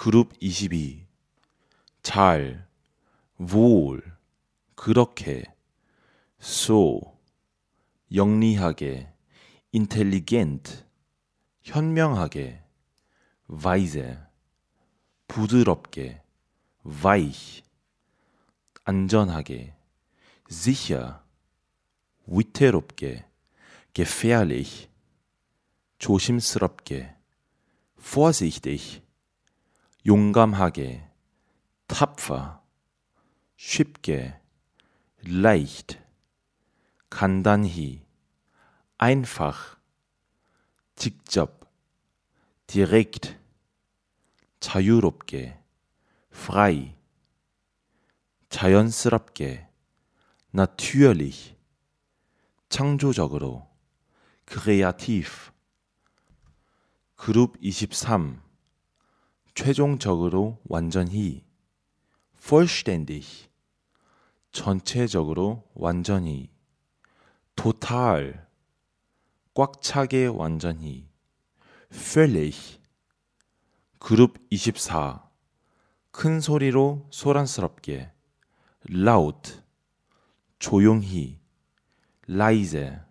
그룹 22. 잘, wohl, 그렇게, so, 영리하게, intelligent, 현명하게, weise, 부드럽게, weich, 안전하게, sicher, 위태롭게, gefährlich, 조심스럽게, vorsichtig, 용감하게, tapfer, 쉽게, leicht, 간단히, einfach, 직접, direkt, 자유롭게, frei, 자연스럽게, natürlich, 창조적으로, creativ, 그룹 23, 최종적으로 완전히 vollständig 전체적으로 완전히 total 꽉 차게 완전히 völlig 그룹 24큰 소리로 소란스럽게 loud 조용히 leise